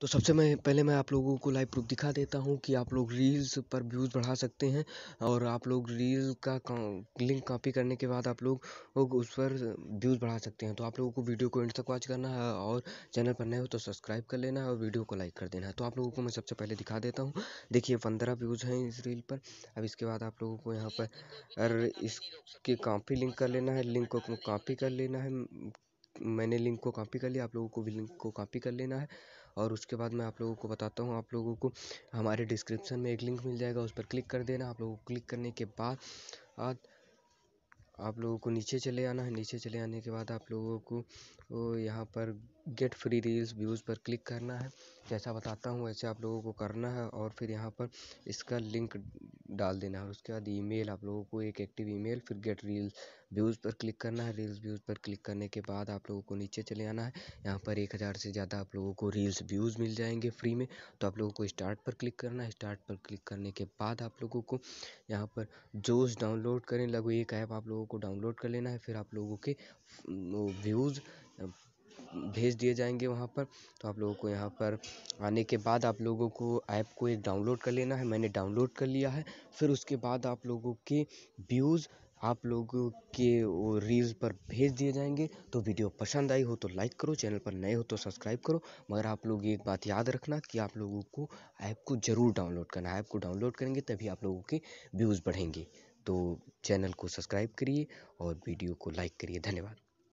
तो सबसे मैं पहले मैं आप लोगों को लाइव प्रूफ दिखा देता हूँ कि आप लोग रील्स पर व्यूज़ बढ़ा सकते हैं और आप लोग रील का लिंक कॉपी करने के बाद आप लोग उस पर व्यूज़ बढ़ा सकते हैं तो आप लोगों को वीडियो को एंड तक वॉच करना है और चैनल पर नए हो तो सब्सक्राइब कर लेना है और वीडियो को लाइक कर देना है तो आप लोगों को मैं सबसे पहले दिखा देता हूँ देखिए पंद्रह व्यूज़ हैं इस रील पर अब इसके बाद आप लोगों को यहाँ पर इसके कापी लिंक कर लेना है लिंक को कापी कर लेना है मैंने लिंक को कॉपी कर लिया आप लोगों को भी लिंक को कॉपी कर लेना है और उसके बाद मैं आप लोगों को बताता हूँ आप लोगों को हमारे डिस्क्रिप्शन में एक लिंक मिल जाएगा उस पर क्लिक कर देना आप लोगों को क्लिक करने के बाद आप लोगों को नीचे चले आना है नीचे चले आने के बाद आप लोगों को यहाँ पर गेट फ्री रील्स व्यूज़ पर क्लिक करना है जैसा बताता हूँ वैसे आप लोगों को करना है और फिर यहाँ पर इसका लिंक डाल देना है उसके बाद ईमेल आप लोगों को एक एक्टिव ईमेल फिर गेट रील व्यूज़ पर क्लिक करना है रील्स व्यूज़ पर क्लिक करने के बाद आप लोगों को नीचे चले आना है यहाँ पर एक हज़ार से ज़्यादा आप लोगों को रील्स व्यूज़ मिल जाएंगे फ्री में तो आप लोगों को स्टार्ट पर क्लिक करना है स्टार्ट पर क्लिक करने के बाद आप लोगों को यहाँ पर जोश डाउनलोड करें लगो एक ऐप आप लोगों को डाउनलोड कर लेना है फिर आप लोगों के व्यूज़ भेज दिए जाएंगे वहाँ पर तो आप लोगों को यहाँ पर आने के बाद आप लोगों को ऐप को एक डाउनलोड कर लेना है मैंने डाउनलोड कर लिया है फिर उसके बाद आप लोगों के व्यूज़ आप लोगों के वो रील्स पर भेज दिए जाएंगे तो वीडियो पसंद आई हो तो लाइक करो चैनल पर नए हो तो सब्सक्राइब करो मगर आप लोग एक बात याद रखना कि आप लोगों को ऐप को ज़रूर डाउनलोड करना है ऐप को डाउनलोड करेंगे तभी आप लोगों के व्यूज़ बढ़ेंगे तो चैनल को सब्सक्राइब करिए और वीडियो को लाइक करिए धन्यवाद